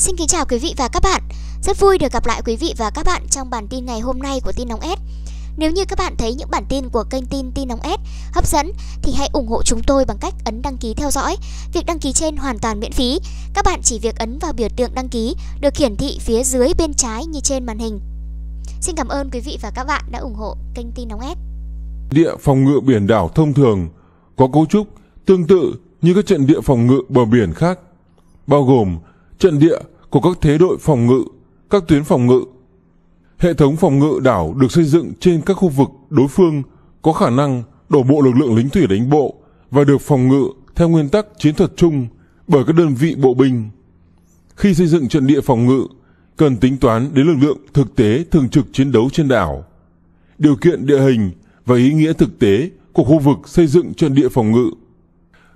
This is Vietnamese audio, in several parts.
Xin kính chào quý vị và các bạn. Rất vui được gặp lại quý vị và các bạn trong bản tin ngày hôm nay của Tin nóng S. Nếu như các bạn thấy những bản tin của kênh tin Tin nóng S hấp dẫn thì hãy ủng hộ chúng tôi bằng cách ấn đăng ký theo dõi. Việc đăng ký trên hoàn toàn miễn phí. Các bạn chỉ việc ấn vào biểu tượng đăng ký được hiển thị phía dưới bên trái như trên màn hình. Xin cảm ơn quý vị và các bạn đã ủng hộ kênh tin nóng S. Địa phòng ngự biển đảo thông thường có cấu trúc tương tự như các trận địa phòng ngự bờ biển khác, bao gồm trận địa của các thế đội phòng ngự, các tuyến phòng ngự. Hệ thống phòng ngự đảo được xây dựng trên các khu vực đối phương có khả năng đổ bộ lực lượng lính thủy đánh bộ và được phòng ngự theo nguyên tắc chiến thuật chung bởi các đơn vị bộ binh. Khi xây dựng trận địa phòng ngự, cần tính toán đến lực lượng thực tế thường trực chiến đấu trên đảo, điều kiện địa hình và ý nghĩa thực tế của khu vực xây dựng trận địa phòng ngự.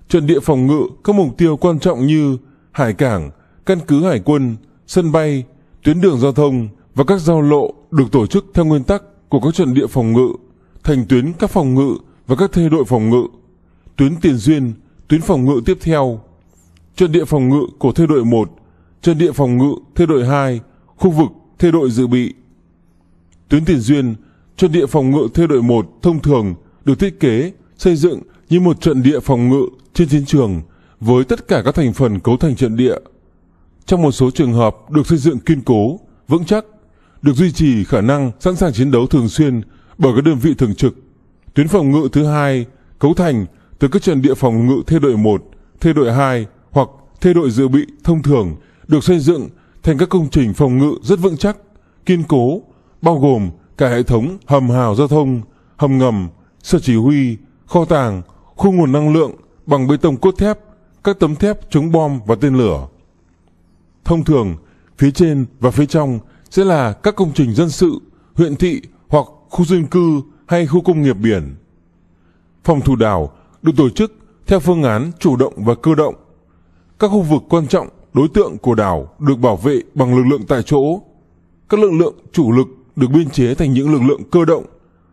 Trận địa phòng ngự các mục tiêu quan trọng như hải cảng căn cứ hải quân sân bay tuyến đường giao thông và các giao lộ được tổ chức theo nguyên tắc của các trận địa phòng ngự thành tuyến các phòng ngự và các thê đội phòng ngự tuyến tiền duyên tuyến phòng ngự tiếp theo trận địa phòng ngự của thê đội 1, trận địa phòng ngự thê đội 2, khu vực thê đội dự bị. Tuyến tiền duyên, trận địa phòng ngự thê đội 1 thông thường được thiết kế, xây dựng như một trận địa phòng ngự trên chiến trường với tất cả các thành phần cấu thành trận địa trong một số trường hợp được xây dựng kiên cố, vững chắc, được duy trì khả năng sẵn sàng chiến đấu thường xuyên bởi các đơn vị thường trực. Tuyến phòng ngự thứ hai cấu thành từ các trận địa phòng ngự thê đội 1, thê đội 2 hoặc thê đội dự bị thông thường được xây dựng thành các công trình phòng ngự rất vững chắc, kiên cố, bao gồm cả hệ thống hầm hào giao thông, hầm ngầm, sở chỉ huy, kho tàng, khu nguồn năng lượng bằng bê tông cốt thép, các tấm thép chống bom và tên lửa. Thông thường, phía trên và phía trong sẽ là các công trình dân sự, huyện thị hoặc khu dân cư hay khu công nghiệp biển. Phòng thủ đảo được tổ chức theo phương án chủ động và cơ động. Các khu vực quan trọng, đối tượng của đảo được bảo vệ bằng lực lượng tại chỗ. Các lực lượng chủ lực được biên chế thành những lực lượng cơ động,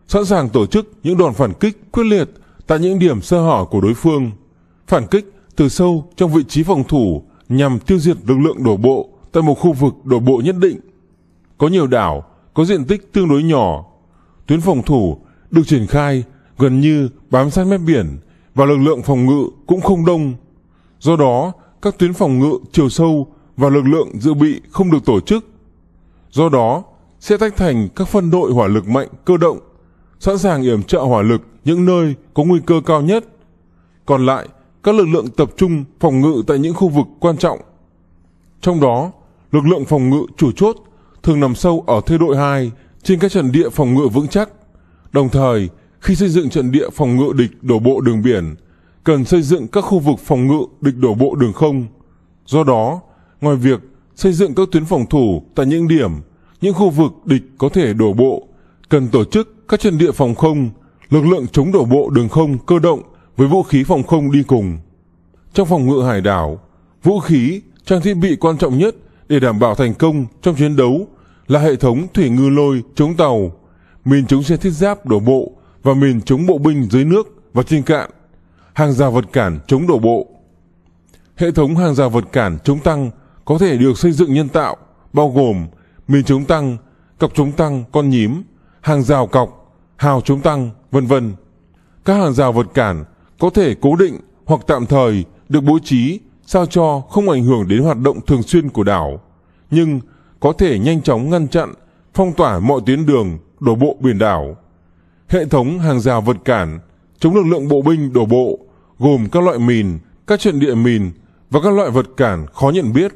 sẵn sàng tổ chức những đòn phản kích quyết liệt tại những điểm sơ hở của đối phương. Phản kích từ sâu trong vị trí phòng thủ nhằm tiêu diệt lực lượng đổ bộ tại một khu vực đổ bộ nhất định. Có nhiều đảo, có diện tích tương đối nhỏ. Tuyến phòng thủ được triển khai gần như bám sát mép biển và lực lượng phòng ngự cũng không đông. Do đó, các tuyến phòng ngự chiều sâu và lực lượng dự bị không được tổ chức. Do đó, sẽ tách thành các phân đội hỏa lực mạnh cơ động, sẵn sàng yểm trợ hỏa lực những nơi có nguy cơ cao nhất. Còn lại các lực lượng tập trung phòng ngự tại những khu vực quan trọng. Trong đó, lực lượng phòng ngự chủ chốt thường nằm sâu ở thê đội 2 trên các trận địa phòng ngự vững chắc. Đồng thời, khi xây dựng trận địa phòng ngự địch đổ bộ đường biển, cần xây dựng các khu vực phòng ngự địch đổ bộ đường không. Do đó, ngoài việc xây dựng các tuyến phòng thủ tại những điểm, những khu vực địch có thể đổ bộ, cần tổ chức các trận địa phòng không, lực lượng chống đổ bộ đường không cơ động với vũ khí phòng không đi cùng. Trong phòng ngự hải đảo, vũ khí, trang thiết bị quan trọng nhất để đảm bảo thành công trong chiến đấu là hệ thống thủy ngư lôi chống tàu, mìn chống xe thiết giáp đổ bộ và mìn chống bộ binh dưới nước và trên cạn, hàng rào vật cản chống đổ bộ. Hệ thống hàng rào vật cản chống tăng có thể được xây dựng nhân tạo, bao gồm mìn chống tăng, cọc chống tăng con nhím, hàng rào cọc, hào chống tăng, vân vân. Các hàng rào vật cản có thể cố định hoặc tạm thời được bố trí sao cho không ảnh hưởng đến hoạt động thường xuyên của đảo nhưng có thể nhanh chóng ngăn chặn phong tỏa mọi tuyến đường đổ bộ biển đảo hệ thống hàng rào vật cản chống lực lượng bộ binh đổ bộ gồm các loại mìn các trận địa mìn và các loại vật cản khó nhận biết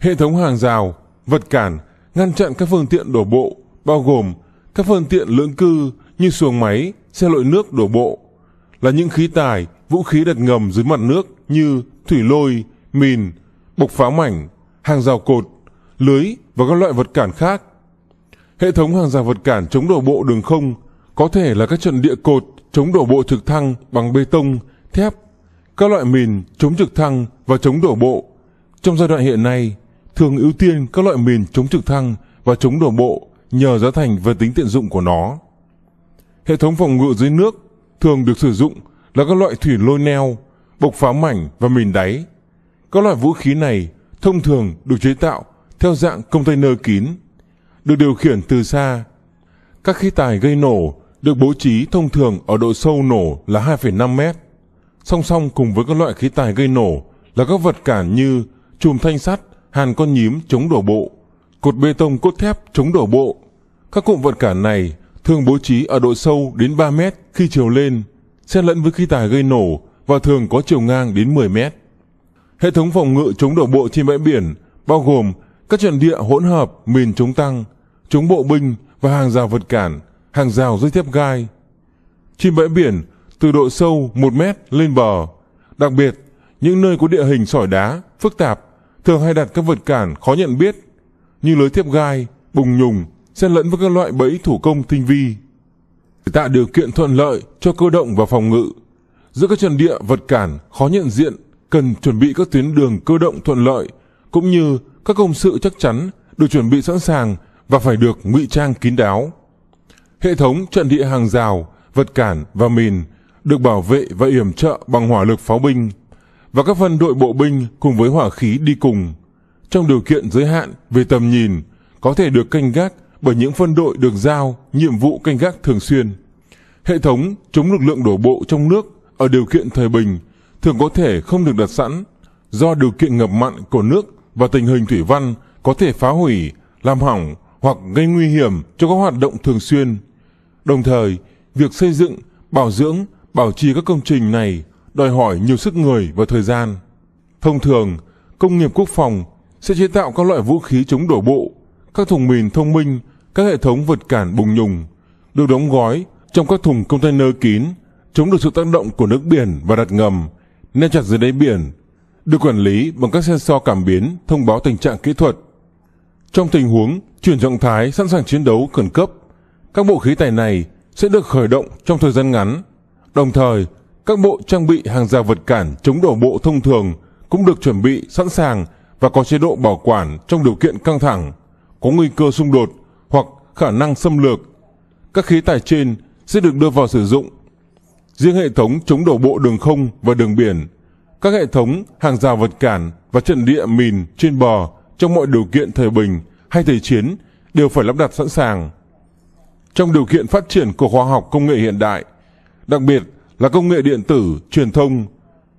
hệ thống hàng rào vật cản ngăn chặn các phương tiện đổ bộ bao gồm các phương tiện lưỡng cư như xuồng máy xe lội nước đổ bộ là những khí tài vũ khí đặt ngầm dưới mặt nước như thủy lôi mìn bộc phá mảnh hàng rào cột lưới và các loại vật cản khác hệ thống hàng rào vật cản chống đổ bộ đường không có thể là các trận địa cột chống đổ bộ trực thăng bằng bê tông thép các loại mìn chống trực thăng và chống đổ bộ trong giai đoạn hiện nay thường ưu tiên các loại mìn chống trực thăng và chống đổ bộ nhờ giá thành và tính tiện dụng của nó hệ thống phòng ngự dưới nước thường được sử dụng là các loại thủy lôi neo, bộc phá mảnh và mìn đáy. Các loại vũ khí này thông thường được chế tạo theo dạng container kín, được điều khiển từ xa. Các khí tài gây nổ được bố trí thông thường ở độ sâu nổ là 2,5 mét. Song song cùng với các loại khí tài gây nổ là các vật cản như chùm thanh sắt, hàn con nhím chống đổ bộ, cột bê tông cốt thép chống đổ bộ. Các cụm vật cản này thường bố trí ở độ sâu đến 3 mét khi chiều lên, xen lẫn với khí tài gây nổ và thường có chiều ngang đến 10 mét. Hệ thống phòng ngự chống đổ bộ trên bãi biển bao gồm các trận địa hỗn hợp mìn chống tăng, chống bộ binh và hàng rào vật cản, hàng rào dây thép gai. Trên bãi biển từ độ sâu 1 mét lên bờ, đặc biệt những nơi có địa hình sỏi đá phức tạp thường hay đặt các vật cản khó nhận biết như lưới thép gai, bùng nhùng, xen lẫn với các loại bẫy thủ công tinh vi để tạo điều kiện thuận lợi cho cơ động và phòng ngự giữa các trận địa vật cản khó nhận diện cần chuẩn bị các tuyến đường cơ động thuận lợi cũng như các công sự chắc chắn được chuẩn bị sẵn sàng và phải được ngụy trang kín đáo hệ thống trận địa hàng rào vật cản và mìn được bảo vệ và yểm trợ bằng hỏa lực pháo binh và các phân đội bộ binh cùng với hỏa khí đi cùng trong điều kiện giới hạn về tầm nhìn có thể được canh gác bởi những phân đội được giao nhiệm vụ canh gác thường xuyên. Hệ thống chống lực lượng đổ bộ trong nước ở điều kiện thời bình thường có thể không được đặt sẵn do điều kiện ngập mặn của nước và tình hình thủy văn có thể phá hủy, làm hỏng hoặc gây nguy hiểm cho các hoạt động thường xuyên. Đồng thời, việc xây dựng, bảo dưỡng, bảo trì các công trình này đòi hỏi nhiều sức người và thời gian. Thông thường, công nghiệp quốc phòng sẽ chế tạo các loại vũ khí chống đổ bộ, các thùng mìn thông minh các hệ thống vật cản bùng nhùng được đóng gói trong các thùng container kín chống được sự tác động của nước biển và đặt ngầm neo chặt dưới đáy biển được quản lý bằng các sensor cảm biến thông báo tình trạng kỹ thuật trong tình huống chuyển trạng thái sẵn sàng chiến đấu khẩn cấp các bộ khí tài này sẽ được khởi động trong thời gian ngắn đồng thời các bộ trang bị hàng rào vật cản chống đổ bộ thông thường cũng được chuẩn bị sẵn sàng và có chế độ bảo quản trong điều kiện căng thẳng có nguy cơ xung đột khả năng xâm lược. Các khí tài trên sẽ được đưa vào sử dụng. Riêng hệ thống chống đổ bộ đường không và đường biển, các hệ thống hàng rào vật cản và trận địa mìn trên bờ trong mọi điều kiện thời bình hay thời chiến đều phải lắp đặt sẵn sàng. Trong điều kiện phát triển của khoa học công nghệ hiện đại, đặc biệt là công nghệ điện tử, truyền thông,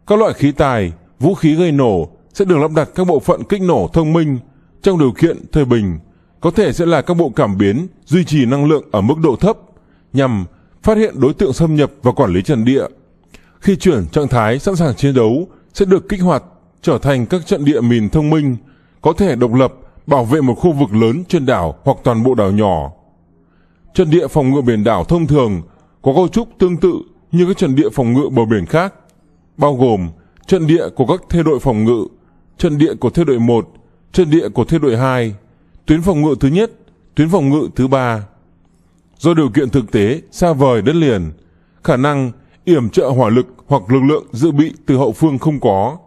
các loại khí tài, vũ khí gây nổ sẽ được lắp đặt các bộ phận kích nổ thông minh trong điều kiện thời bình có thể sẽ là các bộ cảm biến duy trì năng lượng ở mức độ thấp nhằm phát hiện đối tượng xâm nhập và quản lý trận địa. Khi chuyển trạng thái sẵn sàng chiến đấu sẽ được kích hoạt trở thành các trận địa mìn thông minh có thể độc lập bảo vệ một khu vực lớn trên đảo hoặc toàn bộ đảo nhỏ. Trận địa phòng ngự biển đảo thông thường có cấu trúc tương tự như các trận địa phòng ngự bờ biển khác, bao gồm trận địa của các thê đội phòng ngự, trận địa của thê đội 1, trận địa của thê đội 2, tuyến phòng ngự thứ nhất, tuyến phòng ngự thứ ba. Do điều kiện thực tế xa vời đất liền, khả năng yểm trợ hỏa lực hoặc lực lượng dự bị từ hậu phương không có.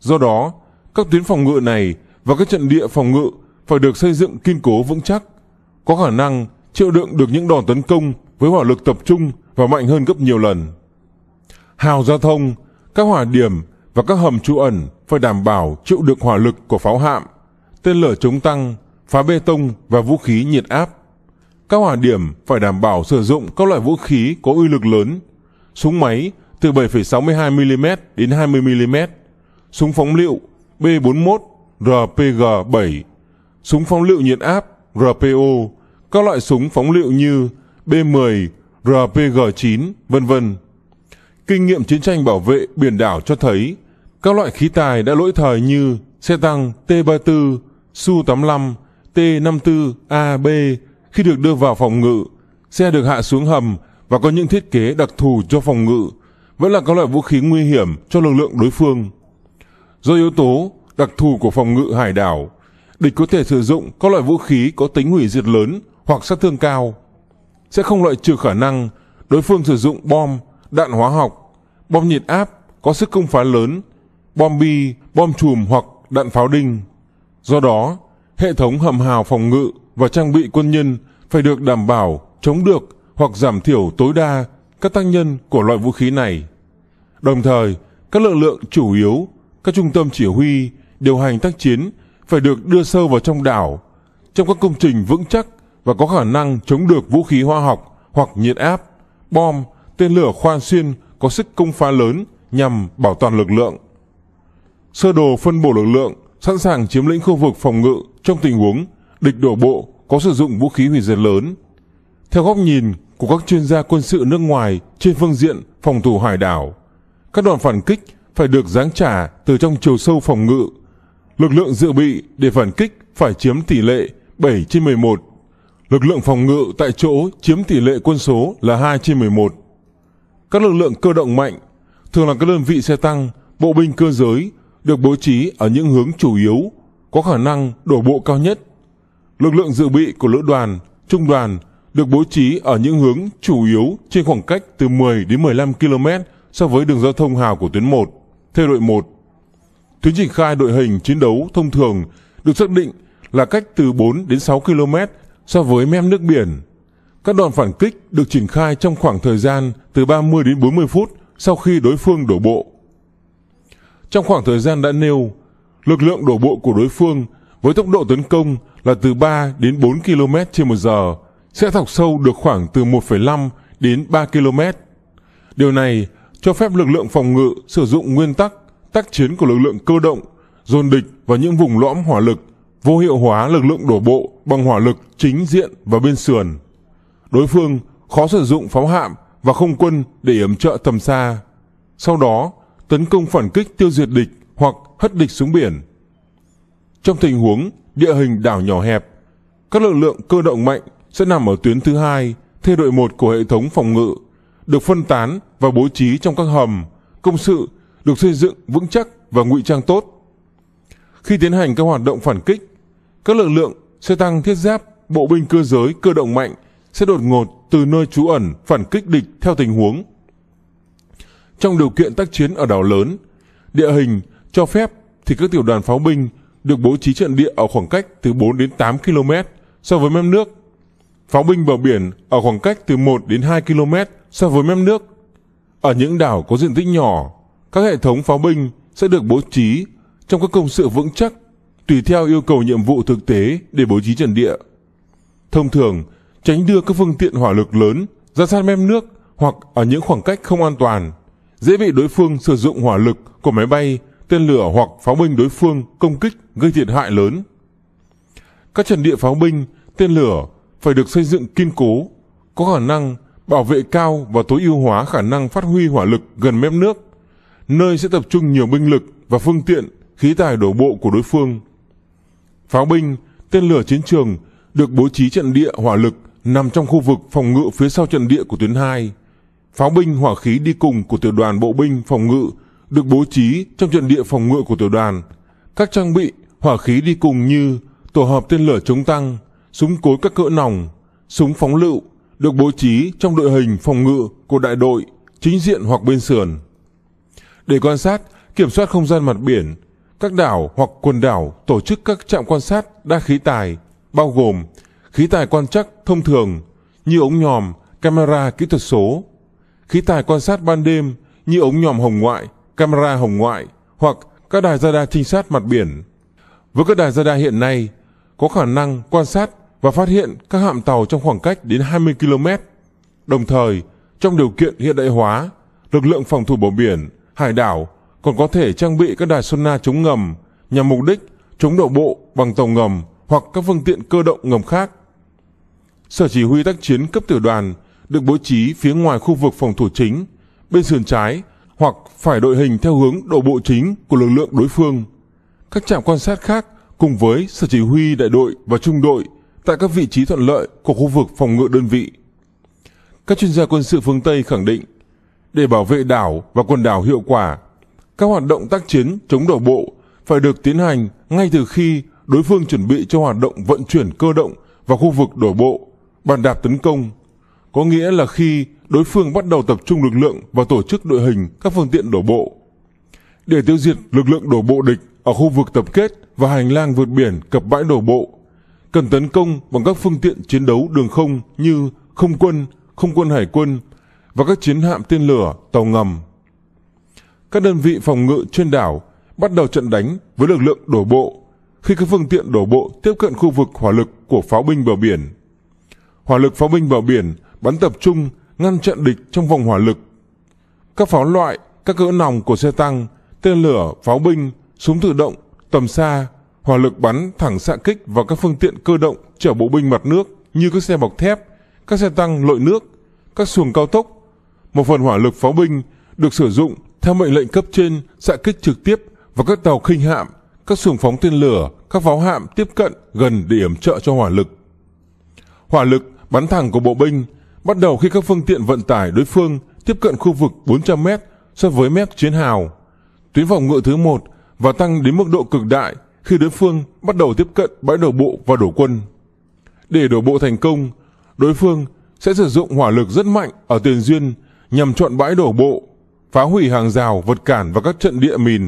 Do đó, các tuyến phòng ngự này và các trận địa phòng ngự phải được xây dựng kiên cố vững chắc, có khả năng chịu đựng được những đòn tấn công với hỏa lực tập trung và mạnh hơn gấp nhiều lần. Hào giao thông, các hỏa điểm và các hầm trú ẩn phải đảm bảo chịu được hỏa lực của pháo hạm, tên lửa chống tăng phá bê tông và vũ khí nhiệt áp. Các hỏa điểm phải đảm bảo sử dụng các loại vũ khí có uy lực lớn, súng máy từ 7,62mm đến 20mm, súng phóng lựu B41, RPG-7, súng phóng lựu nhiệt áp RPO, các loại súng phóng lựu như B10, RPG-9, vân vân. Kinh nghiệm chiến tranh bảo vệ biển đảo cho thấy các loại khí tài đã lỗi thời như xe tăng T-34, Su-85 T54AB khi được đưa vào phòng ngự, xe được hạ xuống hầm và có những thiết kế đặc thù cho phòng ngự, vẫn là các loại vũ khí nguy hiểm cho lực lượng đối phương. Do yếu tố đặc thù của phòng ngự hải đảo, địch có thể sử dụng các loại vũ khí có tính hủy diệt lớn hoặc sát thương cao. Sẽ không loại trừ khả năng đối phương sử dụng bom, đạn hóa học, bom nhiệt áp có sức công phá lớn, bom bi, bom chùm hoặc đạn pháo đinh. Do đó, hệ thống hầm hào phòng ngự và trang bị quân nhân phải được đảm bảo chống được hoặc giảm thiểu tối đa các tác nhân của loại vũ khí này đồng thời các lực lượng chủ yếu các trung tâm chỉ huy điều hành tác chiến phải được đưa sâu vào trong đảo trong các công trình vững chắc và có khả năng chống được vũ khí hóa học hoặc nhiệt áp bom tên lửa khoan xuyên có sức công phá lớn nhằm bảo toàn lực lượng sơ đồ phân bổ lực lượng sẵn sàng chiếm lĩnh khu vực phòng ngự trong tình huống địch đổ bộ có sử dụng vũ khí hủy diệt lớn. Theo góc nhìn của các chuyên gia quân sự nước ngoài trên phương diện phòng thủ hải đảo, các đoàn phản kích phải được giáng trả từ trong chiều sâu phòng ngự. Lực lượng dự bị để phản kích phải chiếm tỷ lệ 7 trên 11. Lực lượng phòng ngự tại chỗ chiếm tỷ lệ quân số là 2 trên 11. Các lực lượng cơ động mạnh thường là các đơn vị xe tăng, bộ binh cơ giới được bố trí ở những hướng chủ yếu có khả năng đổ bộ cao nhất. Lực lượng dự bị của lữ đoàn, trung đoàn được bố trí ở những hướng chủ yếu trên khoảng cách từ 10 đến 15 km so với đường giao thông hào của tuyến 1, theo đội 1. Tuyến triển khai đội hình chiến đấu thông thường được xác định là cách từ 4 đến 6 km so với mép nước biển. Các đòn phản kích được triển khai trong khoảng thời gian từ 30 đến 40 phút sau khi đối phương đổ bộ trong khoảng thời gian đã nêu lực lượng đổ bộ của đối phương với tốc độ tấn công là từ 3 đến 4 km trên một giờ sẽ thọc sâu được khoảng từ 1,5 đến 3 km. Điều này cho phép lực lượng phòng ngự sử dụng nguyên tắc tác chiến của lực lượng cơ động dồn địch vào những vùng lõm hỏa lực vô hiệu hóa lực lượng đổ bộ bằng hỏa lực chính diện và bên sườn. Đối phương khó sử dụng pháo hạm và không quân để yểm trợ tầm xa. Sau đó, tấn công phản kích tiêu diệt địch hoặc hất địch xuống biển. Trong tình huống địa hình đảo nhỏ hẹp, các lực lượng cơ động mạnh sẽ nằm ở tuyến thứ hai, thê đội một của hệ thống phòng ngự, được phân tán và bố trí trong các hầm, công sự được xây dựng vững chắc và ngụy trang tốt. Khi tiến hành các hoạt động phản kích, các lực lượng xe tăng thiết giáp, bộ binh cơ giới cơ động mạnh sẽ đột ngột từ nơi trú ẩn phản kích địch theo tình huống trong điều kiện tác chiến ở đảo lớn địa hình cho phép thì các tiểu đoàn pháo binh được bố trí trận địa ở khoảng cách từ 4 đến 8 km so với mép nước. Pháo binh bờ biển ở khoảng cách từ 1 đến 2 km so với mép nước. Ở những đảo có diện tích nhỏ, các hệ thống pháo binh sẽ được bố trí trong các công sự vững chắc tùy theo yêu cầu nhiệm vụ thực tế để bố trí trận địa. Thông thường, tránh đưa các phương tiện hỏa lực lớn ra sát mép nước hoặc ở những khoảng cách không an toàn dễ bị đối phương sử dụng hỏa lực của máy bay, tên lửa hoặc pháo binh đối phương công kích gây thiệt hại lớn. Các trận địa pháo binh, tên lửa phải được xây dựng kiên cố, có khả năng bảo vệ cao và tối ưu hóa khả năng phát huy hỏa lực gần mép nước, nơi sẽ tập trung nhiều binh lực và phương tiện khí tài đổ bộ của đối phương. Pháo binh, tên lửa chiến trường được bố trí trận địa hỏa lực nằm trong khu vực phòng ngự phía sau trận địa của tuyến 2. Pháo binh hỏa khí đi cùng của tiểu đoàn bộ binh phòng ngự được bố trí trong trận địa phòng ngự của tiểu đoàn. Các trang bị hỏa khí đi cùng như tổ hợp tên lửa chống tăng, súng cối các cỡ nòng, súng phóng lựu được bố trí trong đội hình phòng ngự của đại đội chính diện hoặc bên sườn. Để quan sát, kiểm soát không gian mặt biển, các đảo hoặc quần đảo tổ chức các trạm quan sát đa khí tài, bao gồm khí tài quan trắc thông thường như ống nhòm, camera kỹ thuật số, khí tài quan sát ban đêm như ống nhòm hồng ngoại camera hồng ngoại hoặc các đài radar trinh sát mặt biển với các đài radar hiện nay có khả năng quan sát và phát hiện các hạm tàu trong khoảng cách đến 20 km. Đồng thời, trong điều kiện hiện đại hóa, lực lượng phòng thủ bờ biển, hải đảo còn có thể trang bị các đài sonar chống ngầm nhằm mục đích chống đổ bộ bằng tàu ngầm hoặc các phương tiện cơ động ngầm khác. Sở chỉ huy tác chiến cấp tiểu đoàn được bố trí phía ngoài khu vực phòng thủ chính, bên sườn trái hoặc phải đội hình theo hướng đổ bộ chính của lực lượng đối phương. Các trạm quan sát khác cùng với sở chỉ huy đại đội và trung đội tại các vị trí thuận lợi của khu vực phòng ngự đơn vị. Các chuyên gia quân sự phương Tây khẳng định, để bảo vệ đảo và quần đảo hiệu quả, các hoạt động tác chiến chống đổ bộ phải được tiến hành ngay từ khi đối phương chuẩn bị cho hoạt động vận chuyển cơ động vào khu vực đổ bộ, bàn đạp tấn công có nghĩa là khi đối phương bắt đầu tập trung lực lượng và tổ chức đội hình các phương tiện đổ bộ. Để tiêu diệt lực lượng đổ bộ địch ở khu vực tập kết và hành lang vượt biển cập bãi đổ bộ, cần tấn công bằng các phương tiện chiến đấu đường không như không quân, không quân hải quân và các chiến hạm tên lửa, tàu ngầm. Các đơn vị phòng ngự trên đảo bắt đầu trận đánh với lực lượng đổ bộ khi các phương tiện đổ bộ tiếp cận khu vực hỏa lực của pháo binh bờ biển. Hỏa lực pháo binh bờ biển bắn tập trung, ngăn chặn địch trong vòng hỏa lực. Các pháo loại, các cỡ nòng của xe tăng, tên lửa, pháo binh, súng tự động, tầm xa, hỏa lực bắn thẳng xạ kích vào các phương tiện cơ động chở bộ binh mặt nước như các xe bọc thép, các xe tăng lội nước, các xuồng cao tốc. Một phần hỏa lực pháo binh được sử dụng theo mệnh lệnh cấp trên xạ kích trực tiếp vào các tàu khinh hạm, các xuồng phóng tên lửa, các pháo hạm tiếp cận gần để yểm trợ cho hỏa lực. Hỏa lực bắn thẳng của bộ binh bắt đầu khi các phương tiện vận tải đối phương tiếp cận khu vực 400 m so với mép chiến hào. Tuyến phòng ngự thứ một và tăng đến mức độ cực đại khi đối phương bắt đầu tiếp cận bãi đổ bộ và đổ quân. Để đổ bộ thành công, đối phương sẽ sử dụng hỏa lực rất mạnh ở tiền duyên nhằm chọn bãi đổ bộ, phá hủy hàng rào, vật cản và các trận địa mìn,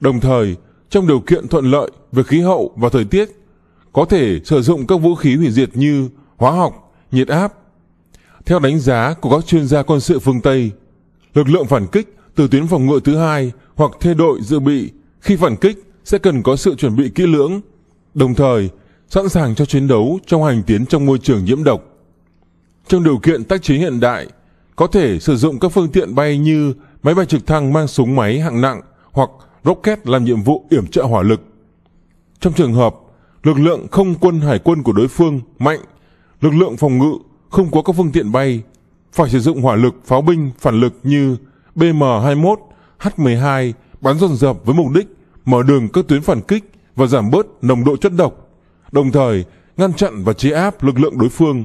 đồng thời trong điều kiện thuận lợi về khí hậu và thời tiết, có thể sử dụng các vũ khí hủy diệt như hóa học, nhiệt áp, theo đánh giá của các chuyên gia quân sự phương Tây, lực lượng phản kích từ tuyến phòng ngự thứ hai hoặc thê đội dự bị khi phản kích sẽ cần có sự chuẩn bị kỹ lưỡng, đồng thời sẵn sàng cho chiến đấu trong hành tiến trong môi trường nhiễm độc. Trong điều kiện tác chiến hiện đại, có thể sử dụng các phương tiện bay như máy bay trực thăng mang súng máy hạng nặng hoặc rocket làm nhiệm vụ yểm trợ hỏa lực. Trong trường hợp lực lượng không quân hải quân của đối phương mạnh, lực lượng phòng ngự không có các phương tiện bay, phải sử dụng hỏa lực pháo binh phản lực như BM-21, H-12 bắn dồn dập với mục đích mở đường các tuyến phản kích và giảm bớt nồng độ chất độc, đồng thời ngăn chặn và chế áp lực lượng đối phương.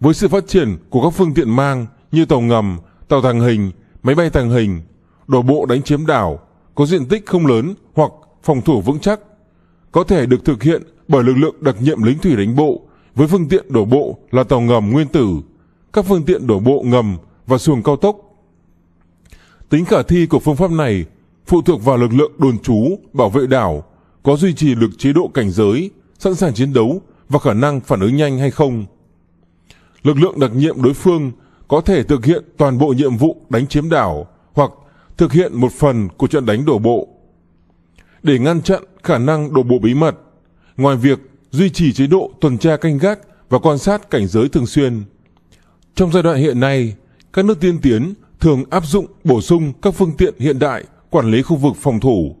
Với sự phát triển của các phương tiện mang như tàu ngầm, tàu tàng hình, máy bay tàng hình, đổ bộ đánh chiếm đảo có diện tích không lớn hoặc phòng thủ vững chắc, có thể được thực hiện bởi lực lượng đặc nhiệm lính thủy đánh bộ với phương tiện đổ bộ là tàu ngầm nguyên tử các phương tiện đổ bộ ngầm và xuồng cao tốc tính khả thi của phương pháp này phụ thuộc vào lực lượng đồn trú bảo vệ đảo có duy trì được chế độ cảnh giới sẵn sàng chiến đấu và khả năng phản ứng nhanh hay không lực lượng đặc nhiệm đối phương có thể thực hiện toàn bộ nhiệm vụ đánh chiếm đảo hoặc thực hiện một phần của trận đánh đổ bộ để ngăn chặn khả năng đổ bộ bí mật ngoài việc duy trì chế độ tuần tra canh gác và quan sát cảnh giới thường xuyên. Trong giai đoạn hiện nay, các nước tiên tiến thường áp dụng bổ sung các phương tiện hiện đại quản lý khu vực phòng thủ.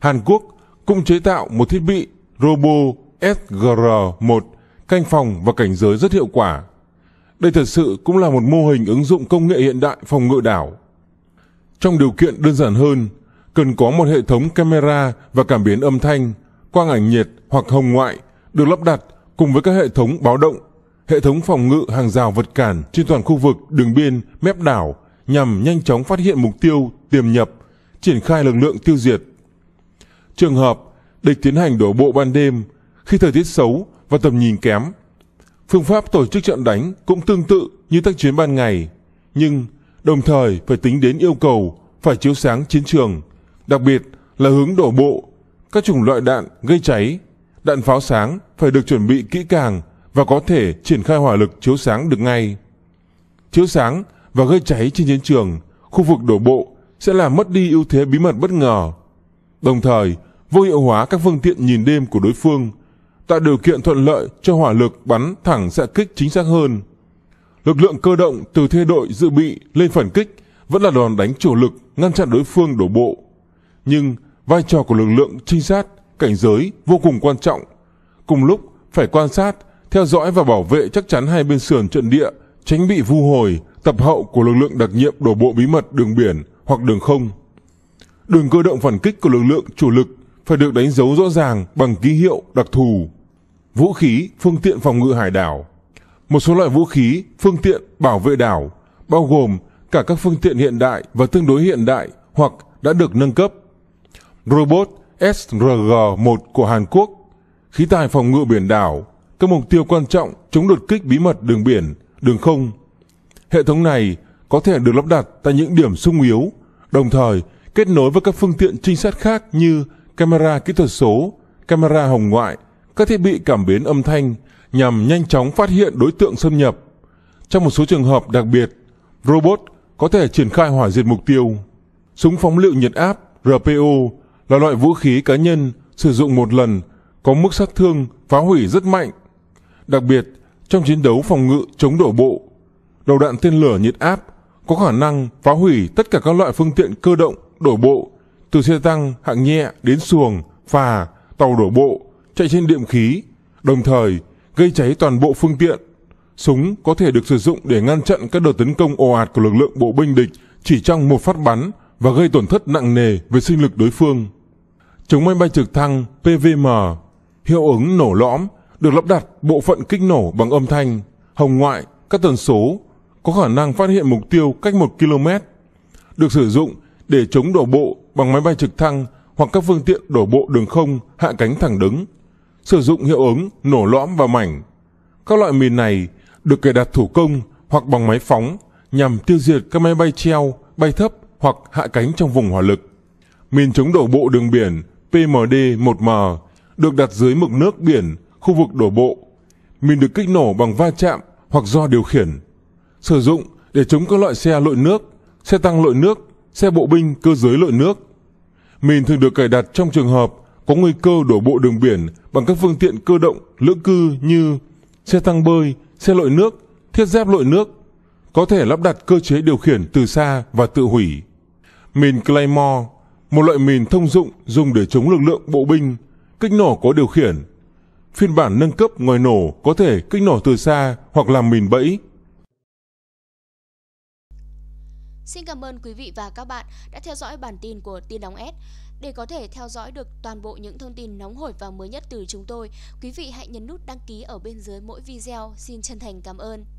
Hàn Quốc cũng chế tạo một thiết bị Robo SGR-1 canh phòng và cảnh giới rất hiệu quả. Đây thật sự cũng là một mô hình ứng dụng công nghệ hiện đại phòng ngự đảo. Trong điều kiện đơn giản hơn, cần có một hệ thống camera và cảm biến âm thanh, quang ảnh nhiệt hoặc hồng ngoại được lắp đặt cùng với các hệ thống báo động, hệ thống phòng ngự hàng rào vật cản trên toàn khu vực đường biên, mép đảo nhằm nhanh chóng phát hiện mục tiêu, tiềm nhập, triển khai lực lượng tiêu diệt. Trường hợp địch tiến hành đổ bộ ban đêm khi thời tiết xấu và tầm nhìn kém. Phương pháp tổ chức trận đánh cũng tương tự như các chuyến ban ngày, nhưng đồng thời phải tính đến yêu cầu phải chiếu sáng chiến trường, đặc biệt là hướng đổ bộ, các chủng loại đạn gây cháy đạn pháo sáng phải được chuẩn bị kỹ càng và có thể triển khai hỏa lực chiếu sáng được ngay. Chiếu sáng và gây cháy trên chiến trường, khu vực đổ bộ sẽ làm mất đi ưu thế bí mật bất ngờ. Đồng thời, vô hiệu hóa các phương tiện nhìn đêm của đối phương, tạo điều kiện thuận lợi cho hỏa lực bắn thẳng xạ kích chính xác hơn. Lực lượng cơ động từ thê đội dự bị lên phản kích vẫn là đòn đánh chủ lực ngăn chặn đối phương đổ bộ. Nhưng vai trò của lực lượng trinh sát cảnh giới vô cùng quan trọng. Cùng lúc, phải quan sát, theo dõi và bảo vệ chắc chắn hai bên sườn trận địa, tránh bị vu hồi, tập hậu của lực lượng đặc nhiệm đổ bộ bí mật đường biển hoặc đường không. Đường cơ động phản kích của lực lượng chủ lực phải được đánh dấu rõ ràng bằng ký hiệu đặc thù, vũ khí, phương tiện phòng ngự hải đảo. Một số loại vũ khí, phương tiện bảo vệ đảo, bao gồm cả các phương tiện hiện đại và tương đối hiện đại hoặc đã được nâng cấp. Robot, SRG-1 của Hàn Quốc, khí tài phòng ngự biển đảo, các mục tiêu quan trọng chống đột kích bí mật đường biển, đường không. Hệ thống này có thể được lắp đặt tại những điểm sung yếu, đồng thời kết nối với các phương tiện trinh sát khác như camera kỹ thuật số, camera hồng ngoại, các thiết bị cảm biến âm thanh nhằm nhanh chóng phát hiện đối tượng xâm nhập. Trong một số trường hợp đặc biệt, robot có thể triển khai hỏa diệt mục tiêu. Súng phóng lựu nhiệt áp RPO là loại vũ khí cá nhân sử dụng một lần có mức sát thương phá hủy rất mạnh đặc biệt trong chiến đấu phòng ngự chống đổ bộ đầu đạn tên lửa nhiệt áp có khả năng phá hủy tất cả các loại phương tiện cơ động đổ bộ từ xe tăng hạng nhẹ đến xuồng phà tàu đổ bộ chạy trên điện khí đồng thời gây cháy toàn bộ phương tiện súng có thể được sử dụng để ngăn chặn các đợt tấn công ồ ạt của lực lượng bộ binh địch chỉ trong một phát bắn và gây tổn thất nặng nề về sinh lực đối phương chống máy bay trực thăng PVM, hiệu ứng nổ lõm được lắp đặt bộ phận kích nổ bằng âm thanh, hồng ngoại, các tần số có khả năng phát hiện mục tiêu cách 1 km, được sử dụng để chống đổ bộ bằng máy bay trực thăng hoặc các phương tiện đổ bộ đường không hạ cánh thẳng đứng, sử dụng hiệu ứng nổ lõm và mảnh. Các loại mìn này được cài đặt thủ công hoặc bằng máy phóng nhằm tiêu diệt các máy bay treo, bay thấp hoặc hạ cánh trong vùng hỏa lực. Mìn chống đổ bộ đường biển PMD-1M được đặt dưới mực nước biển, khu vực đổ bộ. Mìn được kích nổ bằng va chạm hoặc do điều khiển. Sử dụng để chống các loại xe lội nước, xe tăng lội nước, xe bộ binh cơ giới lội nước. Mìn thường được cài đặt trong trường hợp có nguy cơ đổ bộ đường biển bằng các phương tiện cơ động, lưỡng cư như xe tăng bơi, xe lội nước, thiết giáp lội nước. Có thể lắp đặt cơ chế điều khiển từ xa và tự hủy. Mìn Claymore một loại mìn thông dụng dùng để chống lực lượng bộ binh, kích nổ có điều khiển. Phiên bản nâng cấp ngoài nổ có thể kích nổ từ xa hoặc làm mìn bẫy. Xin cảm ơn quý vị và các bạn đã theo dõi bản tin của Tin Đóng S. Để có thể theo dõi được toàn bộ những thông tin nóng hổi và mới nhất từ chúng tôi, quý vị hãy nhấn nút đăng ký ở bên dưới mỗi video. Xin chân thành cảm ơn.